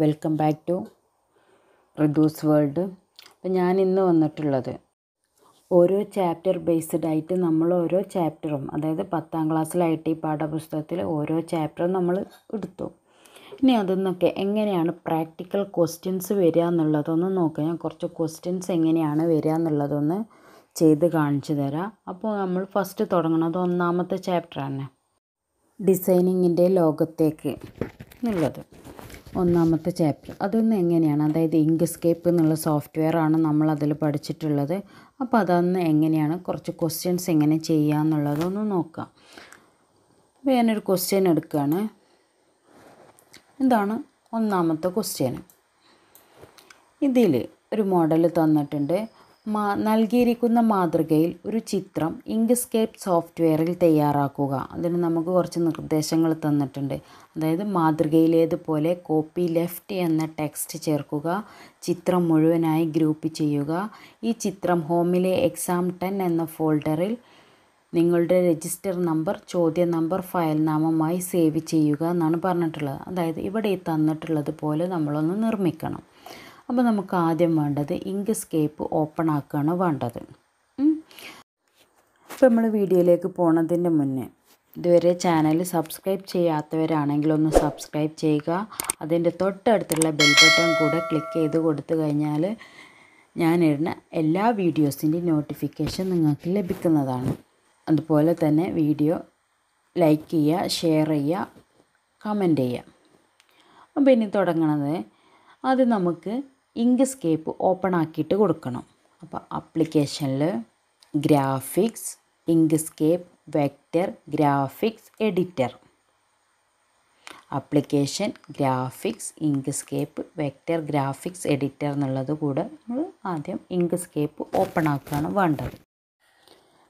welcome back to Ridhu's world അപ്പം ഞാൻ ഇന്ന് വന്നിട്ടുള്ളത് ഓരോ ചാപ്റ്റർ ബേസ്ഡ് ആയിട്ട് നമ്മൾ ഓരോ ചാപ്റ്ററും അതായത് പത്താം ക്ലാസ്സിലായിട്ട് ഈ പാഠപുസ്തകത്തിൽ ഓരോ ചാപ്റ്ററും നമ്മൾ എടുത്തു ഇനി അതെന്നൊക്കെ എങ്ങനെയാണ് പ്രാക്ടിക്കൽ ക്വസ്റ്റ്യൻസ് വരിക എന്നുള്ളതൊന്ന് നോക്കാം ഞാൻ കുറച്ച് ക്വസ്റ്റ്യൻസ് എങ്ങനെയാണ് വരിക എന്നുള്ളതൊന്ന് ചെയ്ത് കാണിച്ചു തരാം അപ്പോൾ നമ്മൾ ഫസ്റ്റ് തുടങ്ങുന്നത് ഒന്നാമത്തെ ചാപ്റ്ററാണ് ഡിസൈനിങ്ങിൻ്റെ ലോകത്തേക്ക് എന്നുള്ളത് ഒന്നാമത്തെ ചാപ്റ്റർ അതൊന്ന് എങ്ങനെയാണ് അതായത് ഇങ്ക്സ്കേപ്പ് എന്നുള്ള സോഫ്റ്റ്വെയർ ആണ് നമ്മൾ അതിൽ പഠിച്ചിട്ടുള്ളത് അപ്പോൾ അതൊന്ന് എങ്ങനെയാണ് കുറച്ച് ക്വസ്റ്റ്യൻസ് എങ്ങനെ ചെയ്യുക എന്നുള്ളതൊന്ന് നോക്കാം അപ്പോൾ ഞാനൊരു ക്വസ്റ്റ്യൻ എടുക്കുകയാണ് എന്താണ് ഒന്നാമത്തെ ക്വസ്റ്റ്യൻ ഇതിൽ ഒരു മോഡൽ തന്നിട്ടുണ്ട് നൽകിയിരിക്കുന്ന മാതൃകയിൽ ഒരു ചിത്രം ഇങ്ക്സ്കേപ്പ് സോഫ്റ്റ്വെയറിൽ തയ്യാറാക്കുക അതിന് നമുക്ക് കുറച്ച് നിർദ്ദേശങ്ങൾ തന്നിട്ടുണ്ട് അതായത് മാതൃകയിലേതുപോലെ കോപ്പി ലെഫ്റ്റ് എന്ന ടെക്സ്റ്റ് ചേർക്കുക ചിത്രം മുഴുവനായി ഗ്രൂപ്പ് ചെയ്യുക ഈ ചിത്രം ഹോമിലെ എക്സാം ടെൻ എന്ന ഫോൾഡറിൽ നിങ്ങളുടെ രജിസ്റ്റർ നമ്പർ ചോദ്യ നമ്പർ ഫയൽ നാമമായി സേവ് ചെയ്യുക എന്നാണ് പറഞ്ഞിട്ടുള്ളത് അതായത് ഇവിടെ തന്നിട്ടുള്ളത് പോലെ നമ്മളൊന്ന് നിർമ്മിക്കണം അപ്പോൾ നമുക്ക് ആദ്യം വേണ്ടത് ഇങ്കസ്കേപ്പ് ഓപ്പൺ ആക്കുകയാണ് വേണ്ടത് ഇപ്പോൾ നമ്മൾ വീഡിയോയിലേക്ക് പോകുന്നതിന് മുന്നേ ഇതുവരെ ചാനൽ സബ്സ്ക്രൈബ് ചെയ്യാത്തവരാണെങ്കിൽ ഒന്ന് സബ്സ്ക്രൈബ് ചെയ്യുക അതിൻ്റെ തൊട്ടടുത്തുള്ള ബെൽ ബട്ടൺ കൂടെ ക്ലിക്ക് ചെയ്ത് കൊടുത്തു കഴിഞ്ഞാൽ ഞാനിടുന്ന എല്ലാ വീഡിയോസിൻ്റെയും നോട്ടിഫിക്കേഷൻ നിങ്ങൾക്ക് ലഭിക്കുന്നതാണ് അതുപോലെ തന്നെ വീഡിയോ ലൈക്ക് ചെയ്യുക ഷെയർ ചെയ്യുക കമൻറ്റ് ചെയ്യുക അപ്പോൾ ഇനി തുടങ്ങണത് ആദ്യം നമുക്ക് ഇങ്ക് സ്കേപ്പ് ഓപ്പൺ ആക്കിയിട്ട് കൊടുക്കണം അപ്പോൾ അപ്ലിക്കേഷനിൽ graphics Inkscape vector graphics editor application graphics Inkscape vector graphics editor എന്നുള്ളത് കൂടെ നമ്മൾ ആദ്യം ഇങ്ക് സ്കേപ്പ് ഓപ്പൺ ആക്കുകയാണ് വേണ്ടത്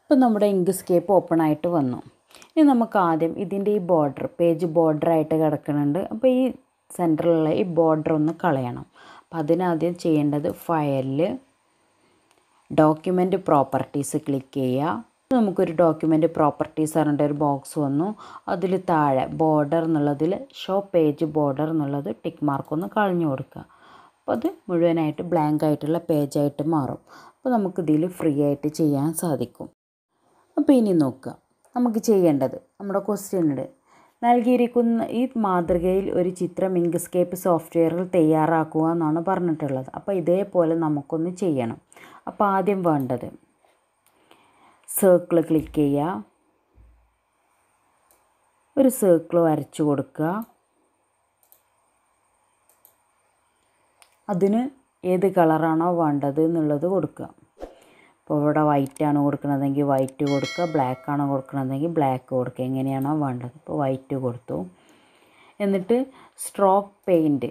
ഇപ്പം നമ്മുടെ ഇങ്ക് സ്കേപ്പ് ഓപ്പൺ ആയിട്ട് വന്നു ഇനി നമുക്ക് ആദ്യം ഇതിൻ്റെ ഈ ബോർഡർ പേജ് ബോർഡറായിട്ട് കിടക്കുന്നുണ്ട് അപ്പോൾ ഈ സെൻറ്ററിലുള്ള ഈ ബോർഡർ ഒന്ന് കളയണം അപ്പം അതിനാദ്യം ചെയ്യേണ്ടത് ഫയലിൽ ഡോക്യുമെൻ്റ് പ്രോപ്പർട്ടീസ് ക്ലിക്ക് ചെയ്യുക നമുക്കൊരു ഡോക്യുമെൻ്റ് പ്രോപ്പർട്ടീസ് പറഞ്ഞിട്ട് ഒരു ബോക്സ് വന്നു അതിൽ താഴെ ബോർഡർ എന്നുള്ളതിൽ ഷോ പേജ് ബോർഡർ എന്നുള്ളത് ടിക്ക് മാർക്കൊന്ന് കളഞ്ഞു കൊടുക്കുക അപ്പോൾ അത് മുഴുവനായിട്ട് ബ്ലാങ്ക് ആയിട്ടുള്ള പേജായിട്ട് മാറും അപ്പോൾ നമുക്കിതിൽ ഫ്രീ ആയിട്ട് ചെയ്യാൻ സാധിക്കും അപ്പോൾ ഇനി നോക്കുക നമുക്ക് ചെയ്യേണ്ടത് നമ്മുടെ ക്വസ്റ്റ്യനുണ്ട് നൽകിയിരിക്കുന്ന ഈ മാതൃകയിൽ ഒരു ചിത്രം ഇങ്ക്സ്കേപ്പ് സോഫ്റ്റ്വെയറിൽ തയ്യാറാക്കുക എന്നാണ് പറഞ്ഞിട്ടുള്ളത് അപ്പോൾ ഇതേപോലെ നമുക്കൊന്ന് ചെയ്യണം അപ്പോൾ ആദ്യം വേണ്ടത് സർക്കിൾ ക്ലിക്ക് ചെയ്യുക ഒരു സർക്കിൾ വരച്ചു കൊടുക്കുക അതിന് ഏത് കളറാണോ വേണ്ടത് എന്നുള്ളത് കൊടുക്കുക ഇപ്പോൾ ഇവിടെ വൈറ്റ് ആണ് കൊടുക്കുന്നതെങ്കിൽ വൈറ്റ് കൊടുക്കുക ബ്ലാക്ക് ആണ് കൊടുക്കണതെങ്കിൽ ബ്ലാക്ക് കൊടുക്കുക എങ്ങനെയാണോ വേണ്ടത് ഇപ്പോൾ വൈറ്റ് കൊടുത്തു എന്നിട്ട് stroke paint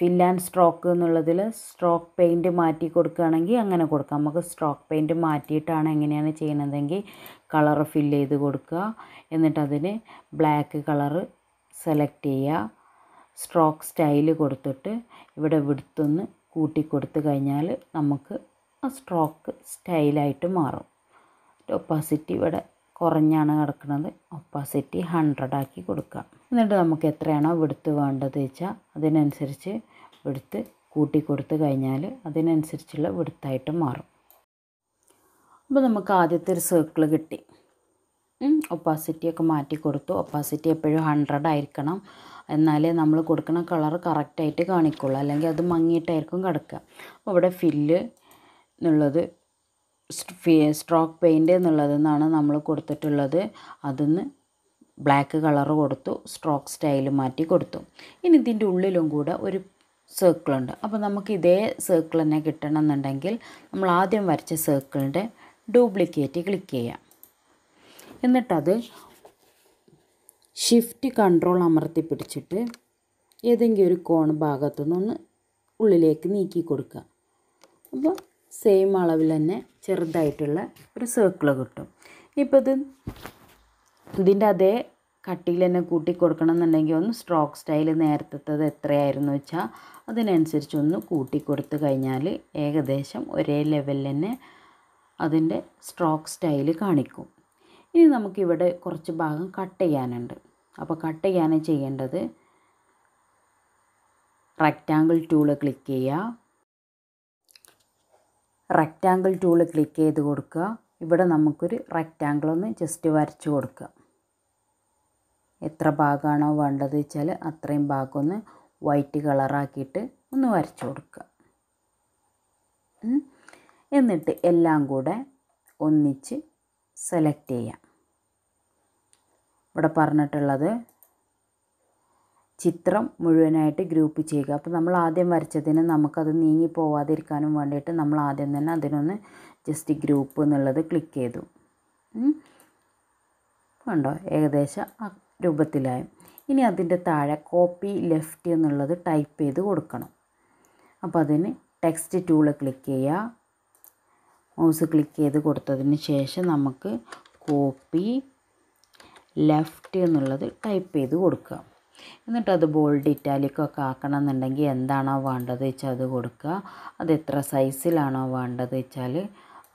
fill and stroke എന്നുള്ളതിൽ സ്ട്രോക്ക് പെയിൻറ്റ് മാറ്റി കൊടുക്കുകയാണെങ്കിൽ അങ്ങനെ കൊടുക്കാം നമുക്ക് സ്ട്രോക്ക് പെയിൻറ്റ് മാറ്റിയിട്ടാണ് എങ്ങനെയാണ് ചെയ്യുന്നതെങ്കിൽ കളർ ഫിൽ ചെയ്ത് കൊടുക്കുക എന്നിട്ട് ബ്ലാക്ക് കളറ് സെലക്ട് ചെയ്യുക സ്ട്രോക്ക് സ്റ്റൈൽ കൊടുത്തിട്ട് ഇവിടെ വിടുത്തൊന്ന് കൂട്ടി കൊടുത്തു കഴിഞ്ഞാൽ നമുക്ക് ആ സ്ട്രോക്ക് സ്റ്റൈലായിട്ട് മാറും ഒപ്പാസിറ്റി ഇവിടെ കുറഞ്ഞാണ് കിടക്കുന്നത് ഒപ്പാസിറ്റി ഹൺഡ്രഡ് ആക്കി കൊടുക്കുക എന്നിട്ട് നമുക്ക് എത്രയാണോ വിടുത്ത് വേണ്ടത് വെച്ചാൽ അതിനനുസരിച്ച് വിടുത്ത് കൂട്ടി കൊടുത്തു കഴിഞ്ഞാൽ അതിനനുസരിച്ചുള്ള വിടുത്തായിട്ട് മാറും അപ്പോൾ നമുക്ക് ആദ്യത്തെ ഒരു സർക്കിൾ കിട്ടി ഒപ്പാസിറ്റിയൊക്കെ മാറ്റി കൊടുത്തു ഒപ്പാസിറ്റി എപ്പോഴും ഹൺഡ്രഡ് ആയിരിക്കണം എന്നാലേ നമ്മൾ കൊടുക്കുന്ന കളർ കറക്റ്റായിട്ട് കാണിക്കുള്ളൂ അല്ലെങ്കിൽ അത് മങ്ങിയിട്ടായിരിക്കും കിടക്കുക അപ്പോൾ ഇവിടെ ഫില്ല് എന്നുള്ളത് സ്ട്രോക്ക് പെയിൻറ് എന്നുള്ളത് എന്നാണ് നമ്മൾ കൊടുത്തിട്ടുള്ളത് അതിന്ന് ബ്ലാക്ക് കളർ കൊടുത്തു സ്ട്രോക്ക് സ്റ്റൈൽ മാറ്റി കൊടുത്തു ഇനി ഇതിൻ്റെ ഉള്ളിലും കൂടെ ഒരു സർക്കിളുണ്ട് അപ്പോൾ നമുക്ക് ഇതേ സർക്കിൾ തന്നെ കിട്ടണമെന്നുണ്ടെങ്കിൽ നമ്മൾ ആദ്യം വരച്ച സർക്കിളിൻ്റെ ഡ്യൂപ്ലിക്കേറ്റ് ക്ലിക്ക് ചെയ്യാം എന്നിട്ടത് ഷിഫ്റ്റ് കൺട്രോൾ അമർത്തി പിടിച്ചിട്ട് ഏതെങ്കിലും ഒരു കോൺ ഭാഗത്തു നിന്ന് ഉള്ളിലേക്ക് നീക്കി കൊടുക്കുക അപ്പോൾ സെയിം അളവിൽ തന്നെ ചെറുതായിട്ടുള്ള ഒരു സർക്കിൾ കിട്ടും ഇപ്പോൾ ഇത് ഇതിൻ്റെ അതേ കട്ടിയിൽ തന്നെ കൂട്ടി കൊടുക്കണം എന്നുണ്ടെങ്കിൽ ഒന്ന് സ്ട്രോക്ക് സ്റ്റൈൽ നേരത്തെത്തത് എത്രയായിരുന്നു വെച്ചാൽ അതിനനുസരിച്ച് ഒന്ന് കൂട്ടി കൊടുത്തു കഴിഞ്ഞാൽ ഏകദേശം ഒരേ ലെവലിൽ തന്നെ അതിൻ്റെ സ്ട്രോക്ക് സ്റ്റൈൽ കാണിക്കും ഇനി നമുക്കിവിടെ കുറച്ച് ഭാഗം കട്ട് ചെയ്യാനുണ്ട് അപ്പോൾ കട്ട് ചെയ്യാൻ ചെയ്യേണ്ടത് റെക്റ്റാങ്കിൾ ടൂള് ക്ലിക്ക് ചെയ്യുക റെക്റ്റാങ്കിൾ ടൂൾ ക്ലിക്ക് ചെയ്ത് കൊടുക്കുക ഇവിടെ നമുക്കൊരു റെക്റ്റാങ്കിൾ ഒന്ന് ജസ്റ്റ് വരച്ച് കൊടുക്കുക എത്ര ഭാഗമാണോ വേണ്ടത് വെച്ചാൽ അത്രയും ഭാഗം ഒന്ന് വൈറ്റ് കളറാക്കിയിട്ട് ഒന്ന് വരച്ച് കൊടുക്കുക എന്നിട്ട് എല്ലാം കൂടെ ഒന്നിച്ച് സെലക്ട് ചെയ്യാം ഇവിടെ പറഞ്ഞിട്ടുള്ളത് ചിത്രം മുഴുവനായിട്ട് ഗ്രൂപ്പ് ചെയ്യുക അപ്പോൾ നമ്മൾ ആദ്യം വരച്ചതിന് നമുക്കത് നീങ്ങി പോവാതിരിക്കാനും വേണ്ടിയിട്ട് നമ്മൾ ആദ്യം തന്നെ അതിനൊന്ന് ജസ്റ്റ് ഗ്രൂപ്പ് എന്നുള്ളത് ക്ലിക്ക് ചെയ്തു കണ്ടോ ഏകദേശം ആ രൂപത്തിലായി ഇനി അതിൻ്റെ താഴെ കോപ്പി ലെഫ്റ്റ് എന്നുള്ളത് ടൈപ്പ് ചെയ്ത് കൊടുക്കണം അപ്പോൾ അതിന് ടെക്സ്റ്റ് ടൂള് ക്ലിക്ക് ചെയ്യുക മൗസ് ക്ലിക്ക് ചെയ്ത് കൊടുത്തതിന് ശേഷം നമുക്ക് കോപ്പി ലെഫ്റ്റ് എന്നുള്ളത് ടൈപ്പ് ചെയ്ത് കൊടുക്കാം എന്നിട്ടത് ബോൾഡ് ഇറ്റാലിക്കൊക്കെ ആക്കണം എന്നുണ്ടെങ്കിൽ എന്താണോ വേണ്ടത് വെച്ചാൽ അത് കൊടുക്കുക അത് എത്ര സൈസിലാണോ വേണ്ടത് വെച്ചാൽ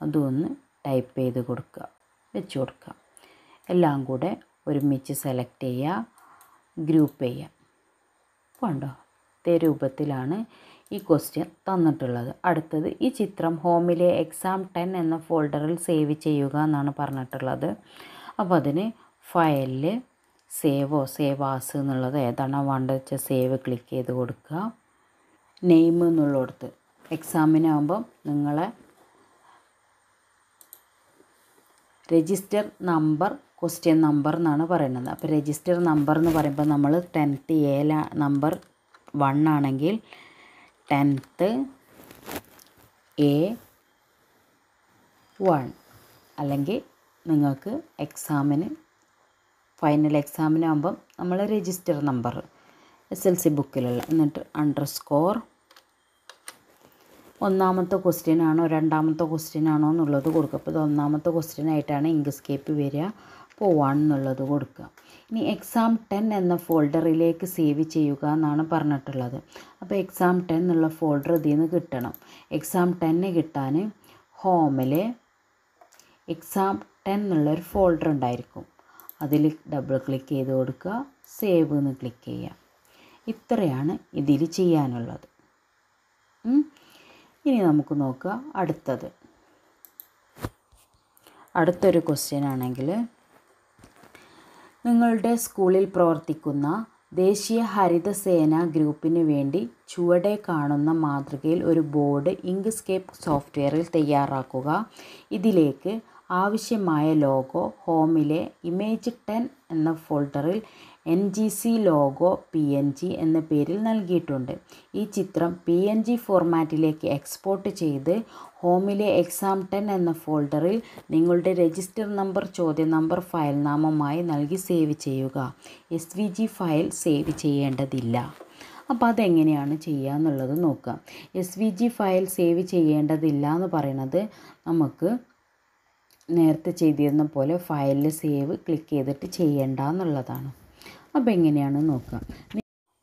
അതൊന്ന് ടൈപ്പ് ചെയ്ത് കൊടുക്കുക വെച്ച് കൊടുക്കുക എല്ലാം കൂടെ ഒരുമിച്ച് സെലക്ട് ചെയ്യുക ഗ്രൂപ്പ് ചെയ്യുക കണ്ടോ ഇതേ രൂപത്തിലാണ് ഈ ക്വസ്റ്റ്യൻ തന്നിട്ടുള്ളത് അടുത്തത് ഈ ചിത്രം ഹോമിലെ എക്സാം ടെൻ എന്ന ഫോൾഡറിൽ സേവ് ചെയ്യുക എന്നാണ് പറഞ്ഞിട്ടുള്ളത് അപ്പോൾ അതിന് ഫയലിൽ സേവോ സേവാസ് എന്നുള്ളത് ഏതാണോ വേണ്ടത് വെച്ചാൽ സേവ് ക്ലിക്ക് ചെയ്ത് കൊടുക്കുക നെയിം എന്നുള്ളിടത്ത് എക്സാമിനാകുമ്പം നിങ്ങളെ രജിസ്റ്റർ നമ്പർ ക്വസ്റ്റ്യൻ നമ്പർ എന്നാണ് പറയുന്നത് അപ്പോൾ രജിസ്റ്റർ നമ്പർ എന്ന് പറയുമ്പോൾ നമ്മൾ ടെൻത്ത് ഏല നമ്പർ വൺ ആണെങ്കിൽ ടെൻത്ത് എ വൺ അല്ലെങ്കിൽ നിങ്ങൾക്ക് എക്സാമിന് ഫൈനൽ എക്സാമിനാകുമ്പം നമ്മൾ register number S L C ബുക്കിലുള്ള എന്നിട്ട് അണ്ടർ സ്കോർ ഒന്നാമത്തെ ക്വസ്റ്റ്യൻ ആണോ രണ്ടാമത്തെ ക്വസ്റ്റ്യൻ ആണോ എന്നുള്ളത് കൊടുക്കുക അപ്പോൾ ഇത് ഒന്നാമത്തെ ക്വസ്റ്റ്യൻ ആയിട്ടാണ് ഇംഗ്ലീഷ്കേപ്പ് വരിക പോവാണെന്നുള്ളത് കൊടുക്കുക ഇനി എക്സാം ടെൻ എന്ന ഫോൾഡറിലേക്ക് സേവ് ചെയ്യുക എന്നാണ് പറഞ്ഞിട്ടുള്ളത് അപ്പോൾ എക്സാം ടെൻ എന്നുള്ള ഫോൾഡർ ഇതിൽ നിന്ന് കിട്ടണം എക്സാം ടെന്ന് കിട്ടാൻ ഹോമിൽ എക്സാം ടെൻ എന്നുള്ളൊരു ഫോൾഡർ ഉണ്ടായിരിക്കും അതിൽ ഡബിൾ ക്ലിക്ക് ചെയ്ത് കൊടുക്കുക സേവ് എന്ന് ക്ലിക്ക് ചെയ്യുക ഇത്രയാണ് ഇതിൽ ചെയ്യാനുള്ളത് ഇനി നമുക്ക് നോക്കുക അടുത്തത് അടുത്തൊരു ക്വസ്റ്റ്യൻ ആണെങ്കിൽ നിങ്ങളുടെ സ്കൂളിൽ പ്രവർത്തിക്കുന്ന ദേശീയ ഹരിത സേന ഗ്രൂപ്പിന് വേണ്ടി ചുവടെ കാണുന്ന മാതൃകയിൽ ഒരു ബോർഡ് സ്കേപ്പ് സോഫ്റ്റ്വെയറിൽ തയ്യാറാക്കുക ഇതിലേക്ക് ആവശ്യമായ ലോഗോ ഹോമിലെ ഇമേജ് ടെൻ എന്ന ഫോൾഡറിൽ N G C logo P N G എന്ന പേരിൽ നൽകിയിട്ടുണ്ട് ഈ ചിത്രം പി എൻ ജി ഫോർമാറ്റിലേക്ക് എക്സ്പോർട്ട് ചെയ്ത് ഹോമിലെ എക്സാം ടെൻ എന്ന ഫോൾഡറിൽ നിങ്ങളുടെ രജിസ്റ്റർ നമ്പർ ചോദ്യ നമ്പർ ഫയൽ നാമമായി നൽകി സേവ് ചെയ്യുക S V G file save ചെയ്യേണ്ടതില്ല അപ്പോൾ അതെങ്ങനെയാണ് ചെയ്യുക എന്നുള്ളത് നോക്കുക S V G file save ചെയ്യേണ്ടതില്ല എന്ന് പറയുന്നത് നമുക്ക് നേരത്തെ ചെയ്തിരുന്ന പോലെ ഫയലിൽ സേവ് ക്ലിക്ക് ചെയ്തിട്ട് ചെയ്യേണ്ട എന്നുള്ളതാണ് അപ്പോൾ എങ്ങനെയാണ് നോക്കാം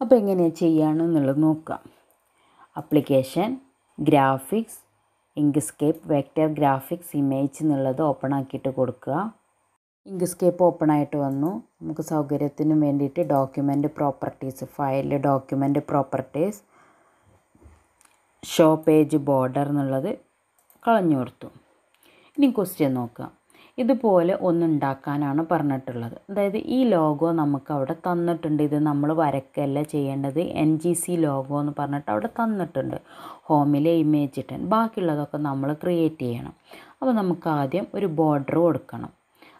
അപ്പോൾ എങ്ങനെയാണ് ചെയ്യാണെന്നുള്ളത് നോക്കാം application graphics Inkscape vector graphics image എന്നുള്ളത് ഓപ്പൺ ആക്കിയിട്ട് കൊടുക്കുക ഇങ്ക്സ്കേപ്പ് ഓപ്പൺ ആയിട്ട് വന്നു നമുക്ക് സൗകര്യത്തിന് വേണ്ടിയിട്ട് ഡോക്യുമെൻ്റ് പ്രോപ്പർട്ടീസ് ഫയലിൽ document properties show page border എന്നുള്ളത് കളഞ്ഞു കൊടുത്തു ഇനി ക്വസ്റ്റ്യൻ നോക്കുക ഇതുപോലെ ഒന്നുണ്ടാക്കാനാണ് പറഞ്ഞിട്ടുള്ളത് അതായത് ഈ ലോഗോ നമുക്ക് അവിടെ തന്നിട്ടുണ്ട് ഇത് നമ്മൾ വരക്കല്ല ചെയ്യേണ്ടത് എൻ ജി സി ലോഗോ എന്ന് പറഞ്ഞിട്ട് അവിടെ തന്നിട്ടുണ്ട് ഹോമിലെ ഇമേജ് ഇട്ടൻ ബാക്കിയുള്ളതൊക്കെ നമ്മൾ ക്രിയേറ്റ് ചെയ്യണം അപ്പോൾ നമുക്ക് ആദ്യം ഒരു ബോർഡർ കൊടുക്കണം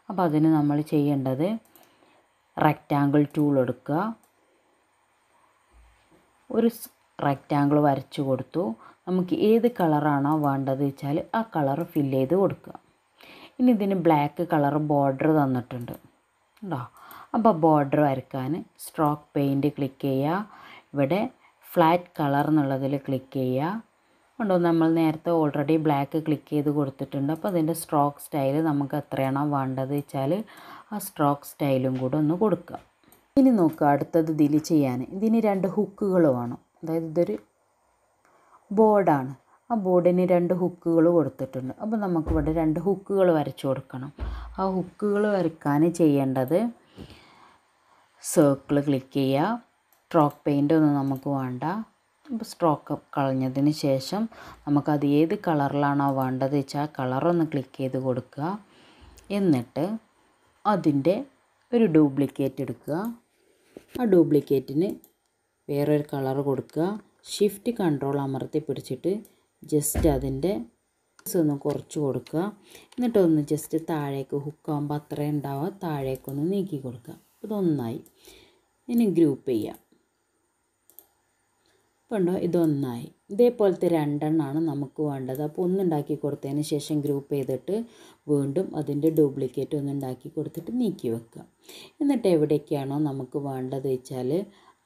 അപ്പോൾ അതിന് നമ്മൾ ചെയ്യേണ്ടത് റെക്റ്റാങ്കിൾ ടൂൾ എടുക്കുക ഒരു റെക്റ്റാങ്കിൾ വരച്ചു കൊടുത്തു നമുക്ക് ഏത് കളറാണോ വേണ്ടത് വെച്ചാൽ ആ കളർ ഫില്ല് ചെയ്ത് കൊടുക്കുക ഇനി ഇതിന് ബ്ലാക്ക് കളർ ബോർഡർ തന്നിട്ടുണ്ട് ഉണ്ടോ അപ്പോൾ ബോർഡർ വരയ്ക്കാൻ സ്ട്രോക്ക് പെയിൻറ്റ് ക്ലിക്ക് ചെയ്യുക ഇവിടെ ഫ്ലാറ്റ് കളർ എന്നുള്ളതിൽ ക്ലിക്ക് ചെയ്യുക ഉണ്ടോ നമ്മൾ നേരത്തെ ഓൾറെഡി ബ്ലാക്ക് ക്ലിക്ക് ചെയ്ത് കൊടുത്തിട്ടുണ്ട് അപ്പോൾ അതിൻ്റെ സ്ട്രോക്ക് സ്റ്റൈൽ നമുക്ക് എത്രയാണോ വേണ്ടത് വെച്ചാൽ ആ സ്ട്രോക്ക് സ്റ്റൈലും കൂടെ ഒന്ന് കൊടുക്കുക ഇനി നോക്കുക അടുത്തത് ഇതിൽ ചെയ്യാൻ ഇതിന് രണ്ട് ഹുക്കുകൾ വേണം അതായത് ഇതൊരു ബോർഡാണ് ആ ബോർഡിന് രണ്ട് ഹുക്കുകൾ കൊടുത്തിട്ടുണ്ട് അപ്പോൾ നമുക്കിവിടെ രണ്ട് ഹുക്കുകൾ വരച്ചു കൊടുക്കണം ആ ഹുക്കുകൾ വരയ്ക്കാൻ ചെയ്യേണ്ടത് സർക്കിൾ ക്ലിക്ക് ചെയ്യുക സ്ട്രോക്ക് പെയിൻ്റ് ഒന്നും നമുക്ക് വേണ്ട അപ്പോൾ സ്ട്രോക്ക് കളഞ്ഞതിന് ശേഷം നമുക്കത് ഏത് കളറിലാണോ വേണ്ടത് വെച്ചാൽ കളറൊന്ന് ക്ലിക്ക് ചെയ്ത് കൊടുക്കുക എന്നിട്ട് അതിൻ്റെ ഒരു ഡ്യൂപ്ലിക്കേറ്റ് എടുക്കുക ആ ഡ്യൂപ്ലിക്കേറ്റിന് വേറൊരു കളർ കൊടുക്കുക ഷിഫ്റ്റ് കൺട്രോൾ അമർത്തി പിടിച്ചിട്ട് ജസ്റ്റ് അതിൻ്റെ ഒന്ന് കുറച്ച് കൊടുക്കുക എന്നിട്ടൊന്ന് ജസ്റ്റ് താഴേക്ക് ഹുക്കാകുമ്പോൾ അത്രയും ഉണ്ടാവുക താഴേക്കൊന്ന് നീക്കി കൊടുക്കുക ഇതൊന്നായി ഇനി ഗ്രൂപ്പ് ചെയ്യാം അപ്പോൾ ഉണ്ടോ ഇതൊന്നായി ഇതേപോലത്തെ രണ്ടെണ്ണമാണ് നമുക്ക് വേണ്ടത് അപ്പോൾ ഒന്നുണ്ടാക്കി കൊടുത്തതിന് ശേഷം ഗ്രൂപ്പ് ചെയ്തിട്ട് വീണ്ടും അതിൻ്റെ ഡ്യൂപ്ലിക്കേറ്റ് ഉണ്ടാക്കി കൊടുത്തിട്ട് നീക്കി വെക്കുക എന്നിട്ട് എവിടേക്കാണോ നമുക്ക് വേണ്ടത് വെച്ചാൽ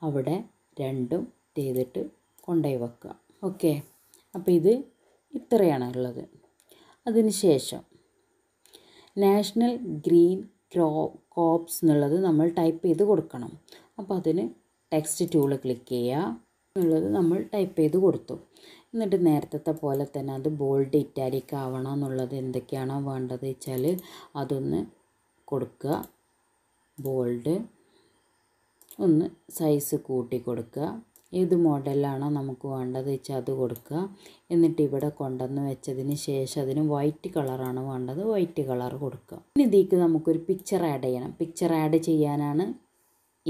അവിടെ രണ്ടും ചെയ്തിട്ട് കൊണ്ടുപോയി വെക്കുക ഓക്കെ അപ്പോൾ ഇത് ഇത്രയാണ് ഉള്ളത് അതിന് ശേഷം നാഷണൽ ഗ്രീൻ ക്രോ കോപ്സ് എന്നുള്ളത് നമ്മൾ ടൈപ്പ് ചെയ്ത് കൊടുക്കണം അപ്പോൾ അതിന് ടെക്സ്റ്റ് ടൂള് ക്ലിക്ക് ചെയ്യുക എന്നുള്ളത് നമ്മൾ ടൈപ്പ് ചെയ്ത് കൊടുത്തു എന്നിട്ട് നേരത്തെ പോലെ തന്നെ അത് ബോൾഡ് ഇറ്റാലിക് ആവണം എന്നുള്ളത് എന്തൊക്കെയാണോ വേണ്ടത് വെച്ചാൽ അതൊന്ന് കൊടുക്കുക ബോൾഡ് ഒന്ന് സൈസ് കൂട്ടി കൊടുക്കുക ഏത് മോഡലാണോ നമുക്ക് വേണ്ടത് വെച്ചാൽ അത് കൊടുക്കുക എന്നിട്ട് ഇവിടെ കൊണ്ടുവന്ന് വെച്ചതിന് ശേഷം അതിന് വൈറ്റ് കളറാണ് വേണ്ടത് വൈറ്റ് കളർ കൊടുക്കുക ഇനി ഇതിലേക്ക് നമുക്കൊരു പിക്ചർ ആഡ് ചെയ്യണം പിക്ചർ ആഡ് ചെയ്യാനാണ്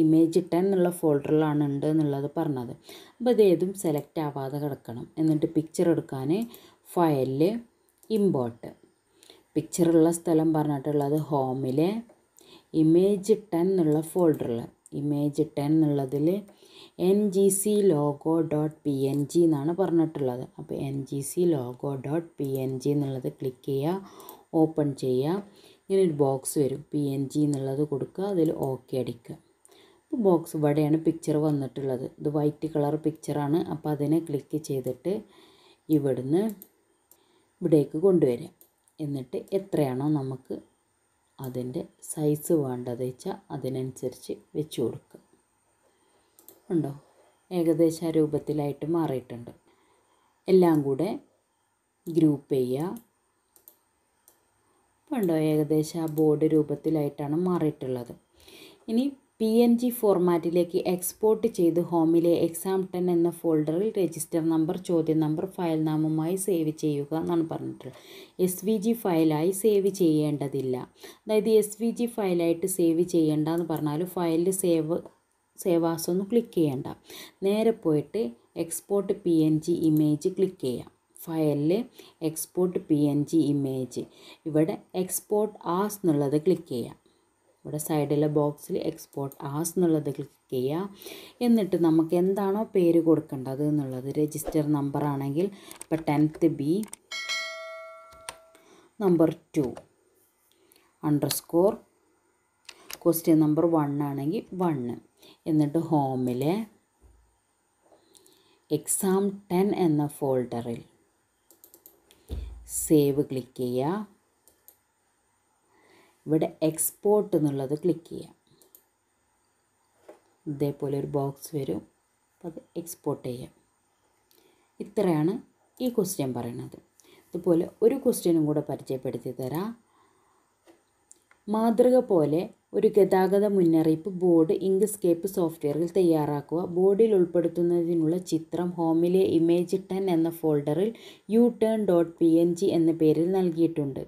ഇമേജ് ഇട്ടാൻ എന്നുള്ള ഫോൾഡറിലാണ് ഉണ്ട് എന്നുള്ളത് പറഞ്ഞത് അപ്പോൾ ഇത് ഏതും സെലക്ട് ആവാതെ കിടക്കണം എന്നിട്ട് പിക്ചർ എടുക്കാൻ ഫയലില് ഇമ്പോർട്ട് പിക്ചറുള്ള സ്ഥലം പറഞ്ഞിട്ടുള്ളത് ഹോമിലെ ഇമേജ് ഇട്ടാൻ എന്നുള്ള ഫോൾഡറിൽ ഇമേജ് ഇട്ടാൻ എന്നുള്ളതിൽ N G C logo dot P N G എന്നാണ് പറഞ്ഞിട്ടുള്ളത് അപ്പോൾ N G C logo dot P N G എന്നുള്ളത് ക്ലിക്ക് ചെയ്യുക ഓപ്പൺ ചെയ്യുക ഇങ്ങനെ ഒരു ബോക്സ് വരും പി എൻ ജി എന്നുള്ളത് കൊടുക്കുക അതിൽ ഓക്കെ അടിക്കുക അപ്പോൾ ബോക്സ് ഇവിടെയാണ് പിക്ചർ വന്നിട്ടുള്ളത് ഇത് വൈറ്റ് കളർ പിക്ചറാണ് അപ്പോൾ അതിനെ ക്ലിക്ക് ചെയ്തിട്ട് ഇവിടുന്ന് ഇവിടേക്ക് കൊണ്ടുവരാം എന്നിട്ട് എത്രയാണോ നമുക്ക് അതിൻ്റെ സൈസ് വേണ്ടത് വെച്ചാൽ അതിനനുസരിച്ച് വെച്ച് കൊടുക്കുക ഉണ്ടോ ഏകദേശ രൂപത്തിലായിട്ട് മാറിയിട്ടുണ്ട് എല്ലാം കൂടെ ഗ്രൂപ്പ് ചെയ്യുക ഉണ്ടോ ഏകദേശം ആ ബോർഡ് രൂപത്തിലായിട്ടാണ് മാറിയിട്ടുള്ളത് ഇനി പി എൻ ജി ഫോർമാറ്റിലേക്ക് എക്സ്പോർട്ട് ചെയ്ത് ഹോമിലെ എക്സാം ടെൻ എന്ന ഫോൾഡറിൽ രജിസ്റ്റർ നമ്പർ ചോദ്യം നമ്പർ ഫയൽ നാമമായി സേവ് ചെയ്യുക എന്നാണ് പറഞ്ഞിട്ടുള്ളത് എസ് വി ജി ഫയലായി സേവ് ചെയ്യേണ്ടതില്ല അതായത് എസ് വി ജി ഫയലായിട്ട് സേവ് ചെയ്യേണ്ട എന്ന് പറഞ്ഞാൽ ഫയലിൽ സേവ് സേവാസ് ഒന്നും ക്ലിക്ക് ചെയ്യണ്ട നേരെ പോയിട്ട് export P N G image click ചെയ്യാം ഫയലിൽ export P N G image ഇവിടെ എക്സ്പോർട്ട് ആസ് എന്നുള്ളത് ക്ലിക്ക് ചെയ്യാം ഇവിടെ സൈഡിലെ ബോക്സിൽ എക്സ്പോർട്ട് ആസ് എന്നുള്ളത് ക്ലിക്ക് ചെയ്യുക എന്നിട്ട് നമുക്ക് എന്താണോ പേര് കൊടുക്കേണ്ടത് എന്നുള്ളത് രജിസ്റ്റർ നമ്പർ ആണെങ്കിൽ ഇപ്പം tenth B number two underscore question number one ആണെങ്കിൽ വണ്ണ് എന്നിട്ട് ഹോമിൽ എക്സാം ടെൻ എന്ന ഫോൾഡറിൽ സേവ് ക്ലിക്ക് ചെയ്യുക ഇവിടെ എക്സ്പോർട്ട് എന്നുള്ളത് ക്ലിക്ക് ചെയ്യുക ഇതേപോലെ ഒരു ബോക്സ് വരും അത് എക്സ്പോർട്ട് ചെയ്യാം ഇത്രയാണ് ഈ ക്വസ്റ്റ്യൻ പറയുന്നത് ഇതുപോലെ ഒരു ക്വസ്റ്റ്യനും കൂടെ പരിചയപ്പെടുത്തി തരാം മാതൃക പോലെ ഒരു ഗതാഗത മുന്നറിയിപ്പ് ബോർഡ് ഇങ്ക്സ്കേപ്പ് സോഫ്റ്റ്വെയറിൽ തയ്യാറാക്കുക ബോർഡിൽ ഉൾപ്പെടുത്തുന്നതിനുള്ള ചിത്രം ഹോമിലെ ഇമേജ് ടെൻ എന്ന ഫോൾഡറിൽ U turn dot P N G എന്ന പേരിൽ നൽകിയിട്ടുണ്ട്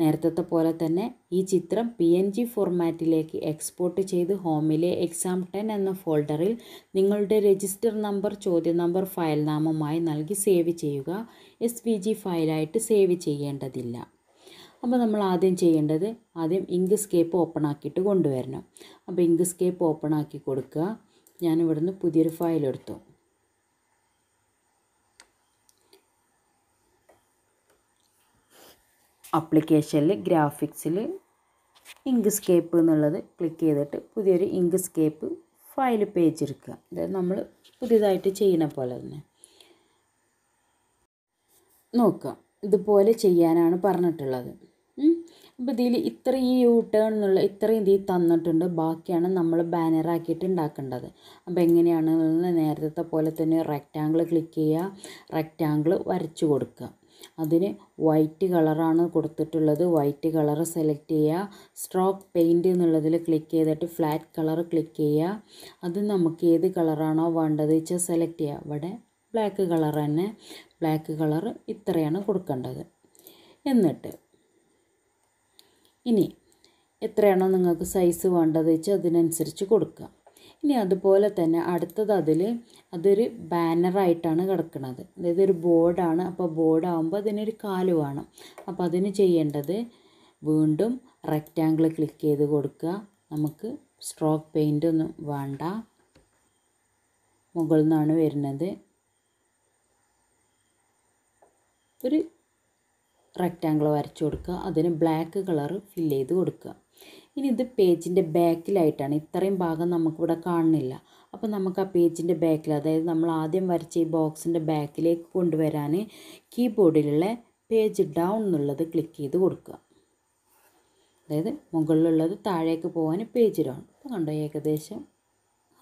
നേരത്തെ പോലെ തന്നെ ഈ ചിത്രം പി എൻ ജി ഫോർമാറ്റിലേക്ക് എക്സ്പോർട്ട് ചെയ്ത് ഹോമിലെ എക്സാം ടെൻ എന്ന ഫോൾഡറിൽ നിങ്ങളുടെ രജിസ്റ്റർ നമ്പർ ചോദ്യ നമ്പർ ഫയൽ നാമമായി നൽകി സേവ് ചെയ്യുക എസ് വി ജി ഫയലായിട്ട് സേവ് ചെയ്യേണ്ടതില്ല അപ്പോൾ നമ്മൾ ആദ്യം ചെയ്യേണ്ടത് ആദ്യം ഇങ്ക് സ്കേപ്പ് ഓപ്പൺ ആക്കിയിട്ട് കൊണ്ടുവരണം അപ്പോൾ ഇങ്ക് സ്കേപ്പ് ഓപ്പൺ ആക്കി കൊടുക്കുക ഞാൻ പുതിയൊരു ഫയൽ എടുത്തു അപ്ലിക്കേഷനിൽ ഗ്രാഫിക്സിൽ ഇങ്ക് സ്കേപ്പ് എന്നുള്ളത് ക്ലിക്ക് ചെയ്തിട്ട് പുതിയൊരു ഇങ്ക് സ്കേപ്പ് ഫയൽ പേജ് എടുക്കുക അതായത് നമ്മൾ പുതിയതായിട്ട് ചെയ്യുന്ന പോലെ തന്നെ നോക്കുക ഇതുപോലെ ചെയ്യാനാണ് പറഞ്ഞിട്ടുള്ളത് അപ്പോൾ ഇതിൽ ഇത്രയും യൂ ടേൺ എന്നുള്ള ഇത്രയും ഇതിൽ തന്നിട്ടുണ്ട് ബാക്കിയാണ് നമ്മൾ ബാനറാക്കിയിട്ട് ഉണ്ടാക്കേണ്ടത് അപ്പോൾ എങ്ങനെയാണ് നേരത്തെ പോലെ തന്നെ റെക്റ്റാങ്കിൾ ക്ലിക്ക് ചെയ്യുക റെക്റ്റാങ്കിൾ വരച്ചു കൊടുക്കുക അതിന് വൈറ്റ് കളറാണ് കൊടുത്തിട്ടുള്ളത് വൈറ്റ് കളർ സെലക്ട് ചെയ്യുക സ്ട്രോക്ക് പെയിൻറ്റ് എന്നുള്ളതിൽ ക്ലിക്ക് ചെയ്തിട്ട് ഫ്ലാറ്റ് കളർ ക്ലിക്ക് ചെയ്യുക അത് നമുക്ക് ഏത് കളറാണോ വേണ്ടത് വെച്ചാൽ സെലക്ട് ചെയ്യുക ഇവിടെ ബ്ലാക്ക് കളർ തന്നെ ബ്ലാക്ക് കളർ ഇത്രയാണ് കൊടുക്കേണ്ടത് എന്നിട്ട് ഇനി എത്രയാണോ നിങ്ങൾക്ക് സൈസ് വേണ്ടത് വെച്ച് അതിനനുസരിച്ച് കൊടുക്കുക ഇനി അതുപോലെ തന്നെ അടുത്തത് അതിൽ അതൊരു ബാനറായിട്ടാണ് കിടക്കുന്നത് അതായത് ഒരു ബോർഡാണ് അപ്പോൾ ബോർഡാകുമ്പോൾ അതിനൊരു കാല് വേണം അപ്പോൾ അതിന് ചെയ്യേണ്ടത് വീണ്ടും റെക്റ്റാങ്കിൾ ക്ലിക്ക് ചെയ്ത് കൊടുക്കുക നമുക്ക് സ്ട്രോക്ക് പെയിൻ്റ് ഒന്നും വേണ്ട മുകളിൽ നിന്നാണ് വരുന്നത് ഒരു റെക്റ്റാങ്കിൾ വരച്ചു കൊടുക്കുക അതിന് ബ്ലാക്ക് കളർ ഫില്ല് ചെയ്ത് കൊടുക്കുക ഇനി ഇത് പേജിൻ്റെ ബാക്കിലായിട്ടാണ് ഇത്രയും ഭാഗം നമുക്കിവിടെ കാണുന്നില്ല അപ്പോൾ നമുക്ക് ആ പേജിൻ്റെ ബാക്കിൽ അതായത് നമ്മൾ ആദ്യം വരച്ച ഈ ബോക്സിൻ്റെ ബാക്കിലേക്ക് കൊണ്ടുവരാൻ കീബോർഡിലുള്ള പേജ് ഡൗൺ എന്നുള്ളത് ക്ലിക്ക് ചെയ്ത് കൊടുക്കുക അതായത് മുകളിലുള്ളത് താഴേക്ക് പോകാൻ പേജ് ഡൗൺ അപ്പോൾ കണ്ടോ ഏകദേശം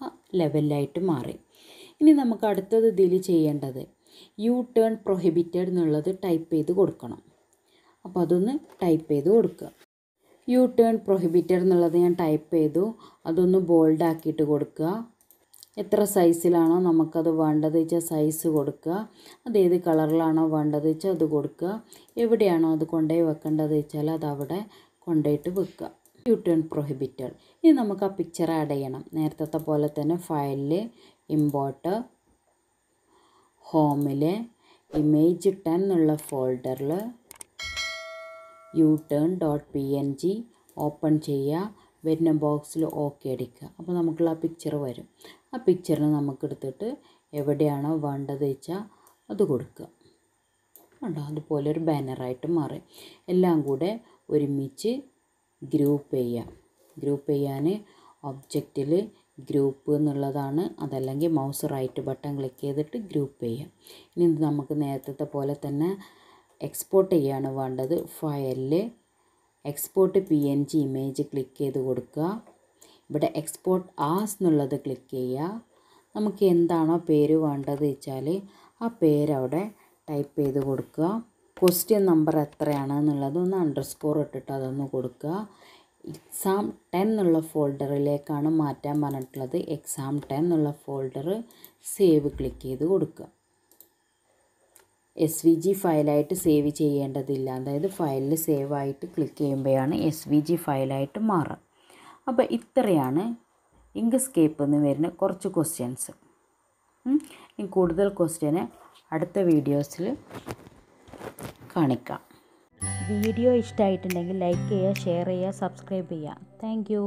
ആ ലെവലിലായിട്ട് മാറി ഇനി നമുക്ക് അടുത്തത് ഇതിൽ ചെയ്യേണ്ടത് യു ടേൺ പ്രൊഹിബിറ്റഡ് എന്നുള്ളത് ടൈപ്പ് ചെയ്ത് കൊടുക്കണം അപ്പോൾ അതൊന്ന് ടൈപ്പ് ചെയ്ത് കൊടുക്കുക യു ടേൺ പ്രൊഹിബിറ്റർ എന്നുള്ളത് ഞാൻ ടൈപ്പ് ചെയ്തു അതൊന്ന് ബോൾഡ് ആക്കിയിട്ട് കൊടുക്കുക എത്ര സൈസിലാണോ നമുക്കത് വേണ്ടത് വെച്ചാൽ സൈസ് കൊടുക്കുക ഏത് കളറിലാണോ വേണ്ടത് വെച്ചാൽ അത് കൊടുക്കുക എവിടെയാണോ അത് കൊണ്ടുപോയി വെക്കേണ്ടത് വെച്ചാൽ അത് അവിടെ കൊണ്ടുപോയിട്ട് വെക്കുക യു ടേൺ പ്രൊഹിബിറ്റർ ഇനി നമുക്ക് ആ പിക്ചർ ആഡ് ചെയ്യണം നേരത്തെ പോലെ തന്നെ ഫയലിൽ ഇമ്പോർട്ട് ഹോമിൽ ഇമേജ് ടെൻ എന്നുള്ള ഫോൾഡറിൽ U turn dot P N G open ചെയ്യുക വരുന്ന ബോക്സിൽ ഓക്കെ അടിക്കുക അപ്പോൾ നമുക്കുള്ള ആ പിക്ചർ വരും ആ പിക്ചറിന് നമുക്ക് എടുത്തിട്ട് എവിടെയാണോ വേണ്ടത് വെച്ചാൽ അത് കൊടുക്കുക ഉണ്ടോ അതുപോലെ ഒരു ബാനറായിട്ട് മാറി എല്ലാം കൂടെ ഒരുമിച്ച് ഗ്രൂപ്പ് ചെയ്യാം ഗ്രൂപ്പ് ചെയ്യാൻ ഒബ്ജക്റ്റിൽ ഗ്രൂപ്പ് എന്നുള്ളതാണ് അതല്ലെങ്കിൽ മൗസ് റൈറ്റ് ബട്ടൺ ക്ലിക്ക് ചെയ്തിട്ട് ഗ്രൂപ്പ് ചെയ്യാം ഇനി നമുക്ക് നേരത്തെ പോലെ തന്നെ എക്സ്പോർട്ട് ചെയ്യാണ് വേണ്ടത് ഫയലിൽ export P N G image click ചെയ്ത് കൊടുക്കുക ഇവിടെ എക്സ്പോർട്ട് ആസ് എന്നുള്ളത് ക്ലിക്ക് ചെയ്യുക നമുക്ക് എന്താണോ പേര് വേണ്ടത് വെച്ചാൽ ആ പേരവിടെ ടൈപ്പ് ചെയ്ത് കൊടുക്കുക ക്വസ്റ്റ്യൻ നമ്പർ എത്രയാണ് എന്നുള്ളത് ഒന്ന് അണ്ടർസ്കോർ ഇട്ടിട്ട് അതൊന്ന് കൊടുക്കുക എക്സാം ടെൻ എന്നുള്ള ഫോൾഡറിലേക്കാണ് മാറ്റാൻ പറഞ്ഞിട്ടുള്ളത് എക്സാം ടെൻ എന്നുള്ള ഫോൾഡർ സേവ് ക്ലിക്ക് ചെയ്ത് കൊടുക്കുക എസ് വി ജി ഫയലായിട്ട് സേവ് ചെയ്യേണ്ടതില്ല അതായത് ഫയലിൽ സേവ് ആയിട്ട് ക്ലിക്ക് ചെയ്യുമ്പോഴാണ് എസ് വി ജി ഫയലായിട്ട് മാറുക അപ്പോൾ ഇത്രയാണ് ഇങ്ക്സ്കേപ്പ് എന്ന് വരുന്ന കുറച്ച് ക്വസ്റ്റ്യൻസ് കൂടുതൽ ക്വസ്റ്റ്യന് അടുത്ത വീഡിയോസിൽ കാണിക്കാം വീഡിയോ ഇഷ്ടമായിട്ടുണ്ടെങ്കിൽ ലൈക്ക് ചെയ്യുക ഷെയർ ചെയ്യുക സബ്സ്ക്രൈബ് ചെയ്യുക താങ്ക്